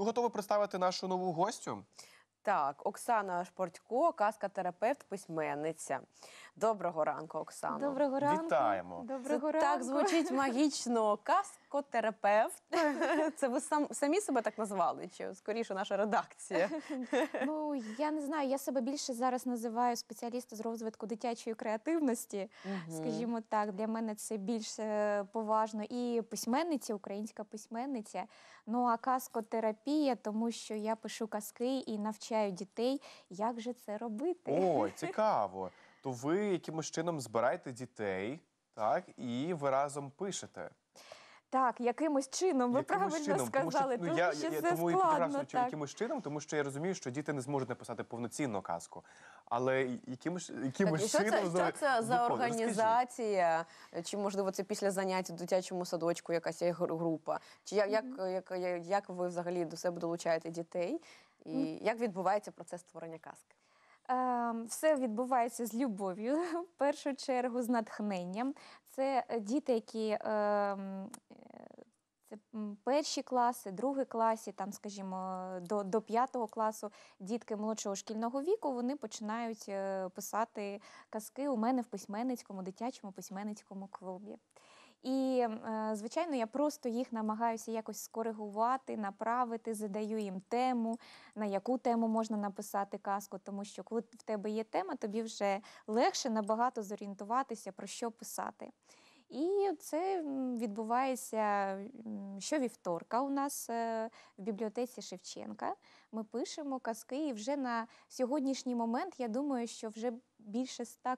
Ну, готові представити нашу нову гостю. Так, Оксана Шпортько, казка-терапевт, письменниця. Доброго ранку, Оксана. Доброго ранку. Вітаємо. Доброго Це ранку. Так звучить магічно. Казка психотерапевт. Це ви сам самі себе так назвали? Чи скоріше наша редакція? Ну я не знаю. Я себе більше зараз називаю спеціаліст з розвитку дитячої креативності. Угу. Скажімо так, для мене це більш е, поважно. І письменниця, українська письменниця. Ну а казкотерапія, тому що я пишу казки і навчаю дітей, як же це робити. О, цікаво. То ви якимось чином збираєте дітей, так і ви разом пишете. Так, якимось чином, ви Якимось правильно чином, тому що, сказали, ну, тому що я це тому складно. підкрашую, що якимось чином, тому що я розумію, що діти не зможуть написати повноцінну казку. Але якимось, Так, і якимось що це, чином що це за виходить. Розкажіть. організація? Чи можливо це після занять в дитячому садочку якась група? Чи як, як, як, як, ви взагалі до себе долучаєте дітей? І як відбувається процес створення казки? Ем, все відбувається з любов'ю, в першу чергу, з натхненням. Це е, діти, які ем, це перші класи, другий класі, там, скажімо, до до п'ятого класу дітки молодшого шкільного віку вони починають е, писати казки у мене в письменницькому дитячому письменницькому клубі. І, е, звичайно, я просто їх намагаюся якось скоригувати, направити, задаю їм тему, на яку тему можна написати казку, тому що коли в тебе є тема, тобі вже легше набагато зорієнтуватися, про що писати. І це відбувається щовівторка у нас е, в бібліотеці Шевченка. Ми пишемо казки, і вже на сьогоднішній момент я думаю, що вже більше ста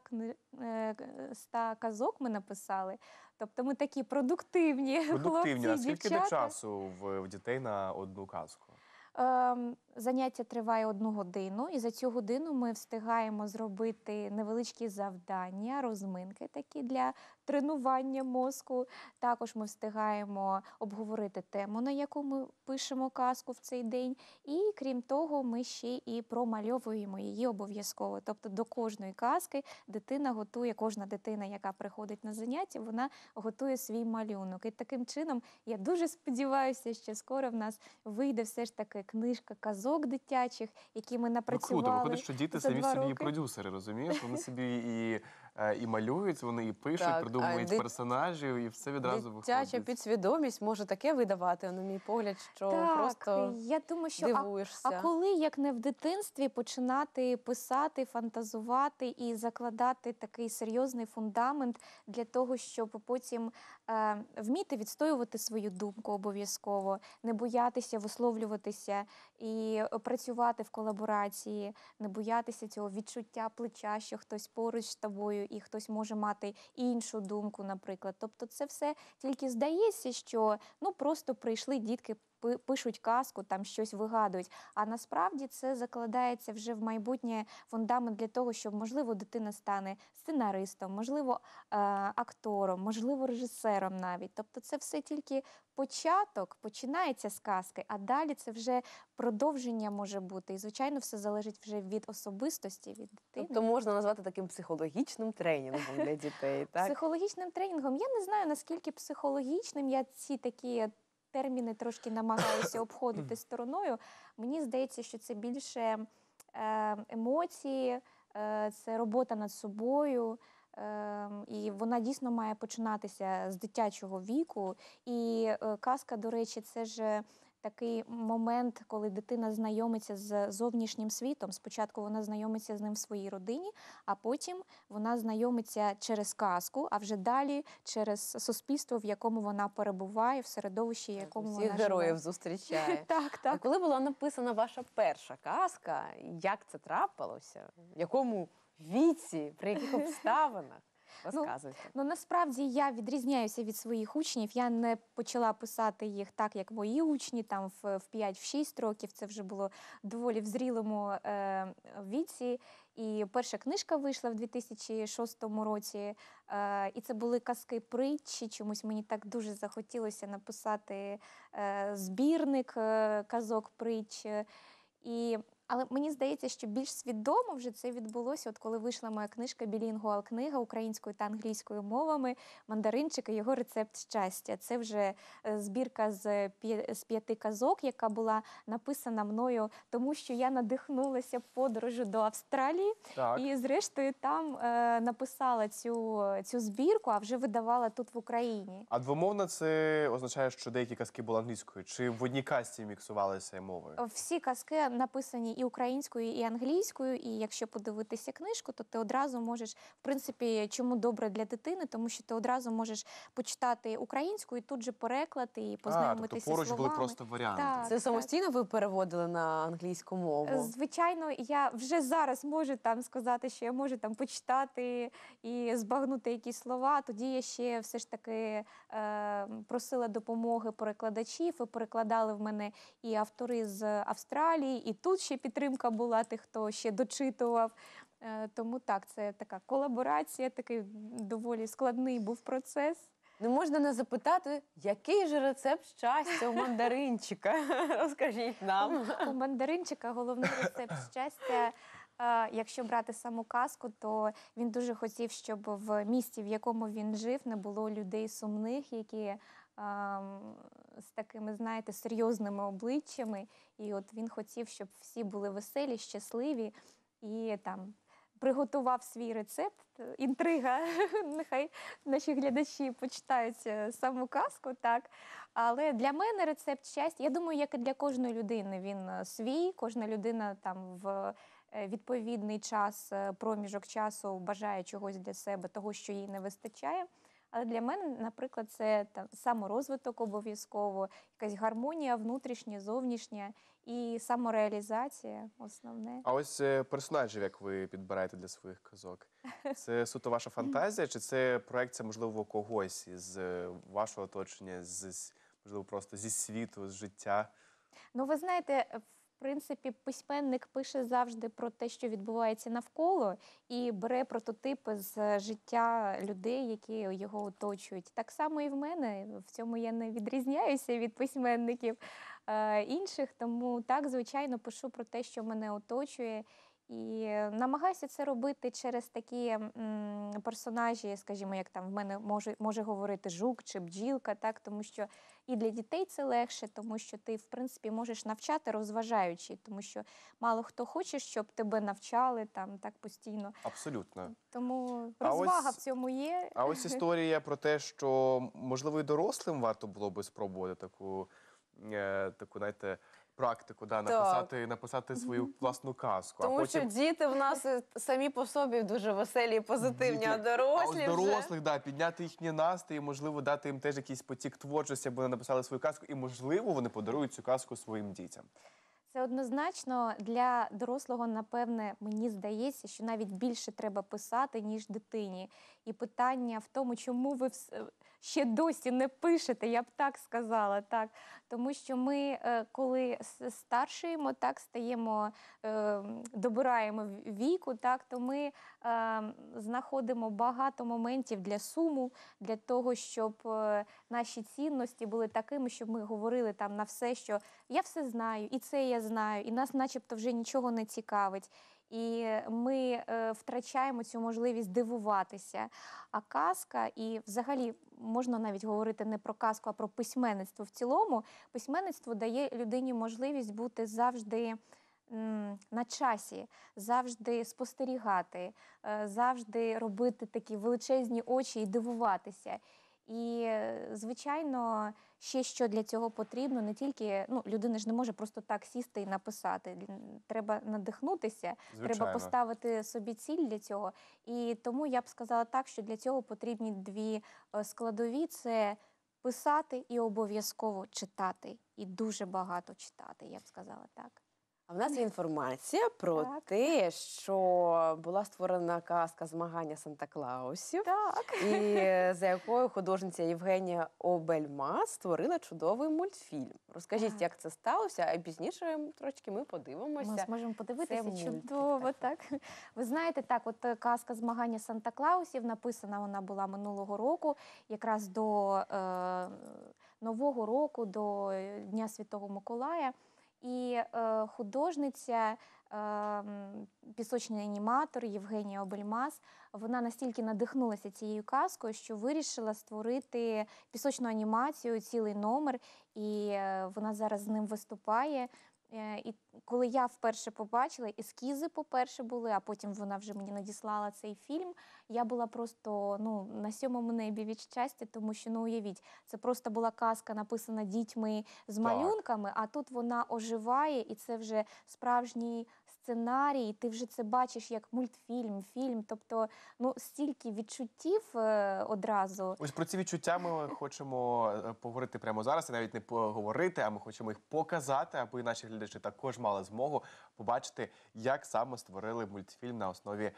е, ста казок ми написали. Тобто ми такі продуктивні. Продуктивні. хлопці, Наскільки дівчата. до часу в дітей на одну казку? Ем, Заняття триває одну годину, і за цю годину ми встигаємо зробити невеличкі завдання, розминки такі для тренування мозку. Також ми встигаємо обговорити тему, на яку ми пишемо казку в цей день. І крім того, ми ще і промальовуємо її обов'язково. Тобто до кожної казки дитина готує, кожна дитина, яка приходить на заняття, вона готує свій малюнок. І таким чином я дуже сподіваюся, що скоро в нас вийде все ж таки книжка казок казок дитячих, які ми напрацювали. Ну, круто, виходить, що діти самі собі продюсери, розумієш? Вони собі і Е, і малюють, вони і пишуть, так, придумують дит... персонажів, і все відразу виходить. Дитяча підсвідомість може таке видавати, на мій погляд, що так, просто я думаю, що дивуєшся. А, а коли як не в дитинстві починати писати, фантазувати і закладати такий серйозний фундамент для того, щоб потім е, вміти відстоювати свою думку обов'язково, не боятися висловлюватися і працювати в колаборації, не боятися цього відчуття плеча, що хтось поруч з тобою історію, і хтось може мати іншу думку, наприклад. Тобто, це все тільки здається, що ну просто прийшли дітки пишуть казку, там щось вигадують. А насправді це закладається вже в майбутнє фундамент для того, щоб можливо дитина стане сценаристом, можливо, е, актором, можливо, режисером навіть. Тобто, це все тільки початок, починається з казки, а далі це вже продовження може бути. І звичайно, все залежить вже від особистості, від дитини. Тобто можна назвати таким психологічним тренінгом для дітей. так? Психологічним тренінгом я не знаю наскільки психологічним я ці такі терміни трошки намагаюся обходити стороною. Мені здається, що це більше е, емоції, е, це робота над собою. Е, і вона дійсно має починатися з дитячого віку. І казка, до речі, це ж такий момент, коли дитина знайомиться з зовнішнім світом. Спочатку вона знайомиться з ним в своїй родині, а потім вона знайомиться через казку, а вже далі через суспільство, в якому вона перебуває, в середовищі, в якому Всіх вона героїв живе. зустрічає. Так, так. А коли була написана ваша перша казка, як це трапилося? В якому віці, при яких обставинах? Ну, розказуйте. Ну, ну насправді я відрізняюся від своїх учнів. Я не почала писати їх так, як мої учні, там в 5-6 років. Це вже було доволі в зрілому е, віці. І перша книжка вийшла в 2006 році, е, і це були казки притчі. Чомусь мені так дуже захотілося написати е, збірник е, казок притч. І але мені здається, що більш свідомо вже це відбулося, от коли вийшла моя книжка Білінгуал книга українською та англійською мовами Мандаринчик і його рецепт щастя. Це вже е, збірка з п'яти казок, яка була написана мною, тому що я надихнулася подорожю до Австралії. Так. І, зрештою, там е, написала цю цю збірку, а вже видавала тут в Україні. А двомовна це означає, що деякі казки були англійською? Чи в одній казці міксувалися мовою? Всі казки написані і українською, і англійською. І якщо подивитися книжку, то ти одразу можеш, в принципі, чому добре для дитини, тому що ти одразу можеш почитати українську і тут же переклад і познайомитися. А, тобто поруч словами. були просто варіанти. Так, Це самостійно ви переводили на англійську мову? Звичайно, я вже зараз можу там сказати, що я можу там почитати і збагнути якісь слова. Тоді я ще все ж таки е, просила допомоги перекладачів. і Перекладали в мене і автори з Австралії, і тут ще підтримка була тих, хто ще дочитував. Е, тому так, це така колаборація, такий доволі складний був процес. Ну, можна не запитати, який же рецепт щастя у мандаринчика. Розкажіть нам. У мандаринчика головний рецепт щастя. Е, якщо брати саму казку, то він дуже хотів, щоб в місті, в якому він жив, не було людей сумних, які з такими, знаєте, серйозними обличчями. І от він хотів, щоб всі були веселі, щасливі і там. Приготував свій рецепт, інтрига. Нехай наші глядачі почитають е, саму казку, так. Але для мене рецепт щастя, я думаю, як і для кожної людини, він е, свій, кожна людина там в е, відповідний час, проміжок часу бажає чогось для себе, того, що їй не вистачає. Але для мене, наприклад, це там саморозвиток обов'язково, якась гармонія внутрішня, зовнішня і самореалізація основне. А ось е, персонажів, як ви підбираєте для своїх казок, це суто ваша фантазія, чи це проекція, можливо, когось із е, вашого оточення, з можливо, просто зі світу, з життя? Ну, ви знаєте, в принципі, письменник пише завжди про те, що відбувається навколо, і бере прототипи з е, життя людей, які його оточують. Так само і в мене в цьому я не відрізняюся від письменників е, інших. Тому так, звичайно, пишу про те, що мене оточує. І намагаюся це робити через такі м, персонажі, скажімо, як там в мене може може говорити жук чи бджілка, так тому що і для дітей це легше, тому що ти, в принципі, можеш навчати розважаючи, тому що мало хто хоче, щоб тебе навчали там так постійно. Абсолютно. Тому розвага ось, в цьому є. А ось історія про те, що можливо і дорослим варто було би спробувати таку, е, таку знаєте, практику, да, написати написати свою власну казку. Тому а потім... що діти в нас е, самі по собі дуже веселі і позитивні, діти... а дорослі. А дорослих, вже... да, підняти їхні настрій, можливо, дати їм теж якийсь потік творчості, аби вони написали свою казку, і можливо вони подарують цю казку своїм дітям. Це однозначно для дорослого, напевне, мені здається, що навіть більше треба писати, ніж дитині. І питання в тому, чому ви е, ще досі не пишете, я б так сказала. так. Тому що ми, е, коли старшуємо, так стаємо, е, добираємо віку, так, то ми знаходимо багато моментів для суму, для того, щоб наші цінності були такими, щоб ми говорили там на все, що я все знаю, і це я знаю, і нас, начебто, вже нічого не цікавить. І ми е, втрачаємо цю можливість дивуватися. А казка, і взагалі можна навіть говорити не про казку, а про письменництво в цілому. Письменництво дає людині можливість бути завжди. На часі завжди спостерігати, е, завжди робити такі величезні очі і дивуватися. І, е, звичайно, ще що для цього потрібно, не тільки ну, людина ж не може просто так сісти і написати. Треба надихнутися, звичайно. треба поставити собі ціль для цього. І тому я б сказала так, що для цього потрібні дві е, складові: це писати і обов'язково читати, і дуже багато читати, я б сказала так. А в нас є інформація про Так. те, що була створена казка змагання Санта-Клаусів, Так. і за якою художниця Євгенія Обельма створила чудовий мультфільм. Розкажіть, як це сталося, а пізніше трошки ми подивимося. Ми зможемо подивитися мультик, чудово. Так ви знаєте, так от е, казка змагання Санта-Клаусів написана вона була минулого року, якраз до е, нового року, до е, Дня Святого Миколая. І е, художниця, е, пісочний аніматор Євгенія Обельмас, вона настільки надихнулася цією казкою, що вирішила створити пісочну анімацію, цілий номер, і е, вона зараз з ним виступає. Е, і коли я вперше побачила, ескізи, по-перше, були, а потім вона вже мені надіслала цей фільм. Я була просто ну, на сьомому небі від щастя, тому що ну уявіть, це просто була казка, написана дітьми з малюнками, а тут вона оживає, і це вже справжній сценарій, ти вже це бачиш як мультфільм, фільм. Тобто, ну стільки відчуттів е, одразу. Ось про ці відчуття ми хочемо е, поговорити прямо зараз, і навіть не поговорити, а ми хочемо їх показати, аби наші глядачі також мали змогу побачити, як саме створили мультфільм на основі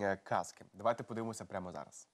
е, казки. Давайте подивимося прямо зараз.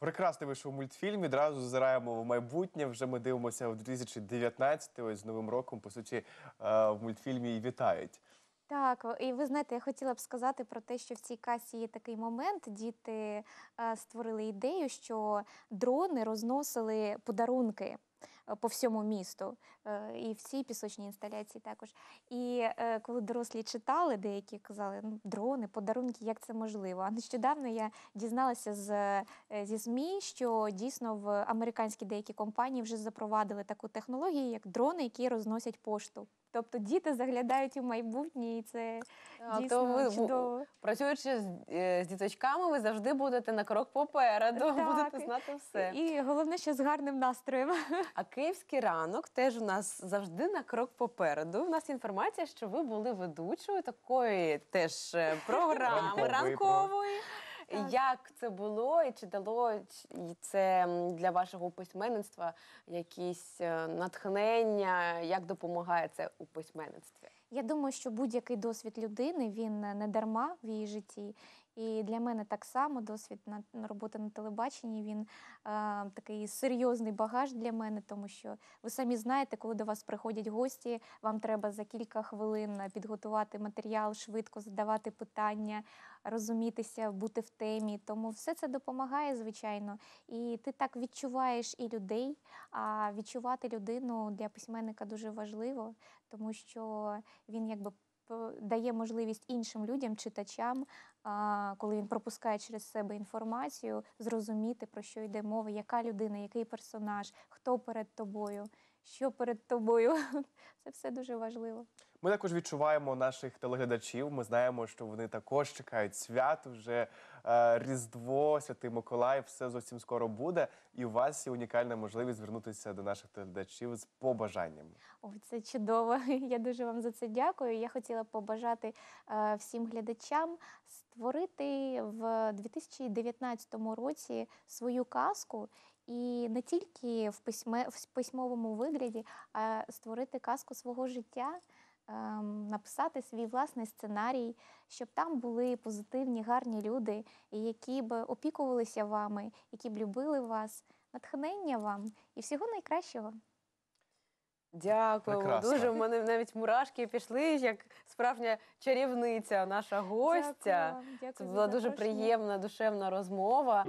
Прекрасний вийшов мультфільм. Відразу зазираємо в майбутнє. Вже ми дивимося в 2019 Ось з новим роком по суті е, в мультфільмі і вітають. Так, і ви знаєте, я хотіла б сказати про те, що в цій касі є такий момент. Діти е, створили ідею, що дрони розносили подарунки. Э, по всьому місту, і э, в цій пісочній інсталяції також. І э, коли дорослі читали, деякі казали, ну, дрони, подарунки, як це можливо. А нещодавно я дізналася з, е, зі ЗМІ, що дійсно в американські деякі компанії вже запровадили таку технологію, як дрони, які розносять пошту. Тобто діти заглядають у майбутнє, і це дійсно чудово. Працюючи е, з, діточками, ви завжди будете на крок попереду, будете знати все. І головне, що з гарним настроєм. А київський ранок теж у нас завжди на крок попереду. У нас інформація, що ви були ведучою такої теж е, програми ранкової. Як це було і чи дало це для вашого письменництва якісь е, натхнення? Як допомагає це у письменництві? Я думаю, що будь-який досвід людини він не дарма в її житті, і для мене так само досвід на роботи на телебаченні він е, такий серйозний багаж для мене, тому що ви самі знаєте, коли до вас приходять гості, вам треба за кілька хвилин е, підготувати матеріал, швидко задавати питання, розумітися, бути в темі. Тому все це допомагає, звичайно. І ти так відчуваєш і людей. А відчувати людину для письменника дуже важливо, тому що він якби дає можливість іншим людям, читачам, коли він пропускає через себе інформацію, зрозуміти про що йде мова, яка людина, який персонаж, хто перед тобою, що перед тобою. Це все дуже важливо. Ми також відчуваємо наших телеглядачів. Ми знаємо, що вони також чекають свят вже Е, Різдво, Святий Миколай, все зовсім скоро буде. І у вас є унікальна можливість звернутися до наших глядачів з побажанням. О, це чудово. Я дуже вам за це дякую. Я хотіла побажати е, всім глядачам створити в 2019 році свою казку. І не тільки в письме в письмовому вигляді, а створити казку свого життя. Ем, написати свій власний сценарій, щоб там були позитивні, гарні люди, які б опікувалися вами, які б любили вас, натхнення вам і всього найкращого. Дякуємо Прекрасно. дуже. У мене навіть мурашки пішли, як справжня чарівниця, наша гостя. Дякую. Дякую Це була дуже приємна, душевна розмова.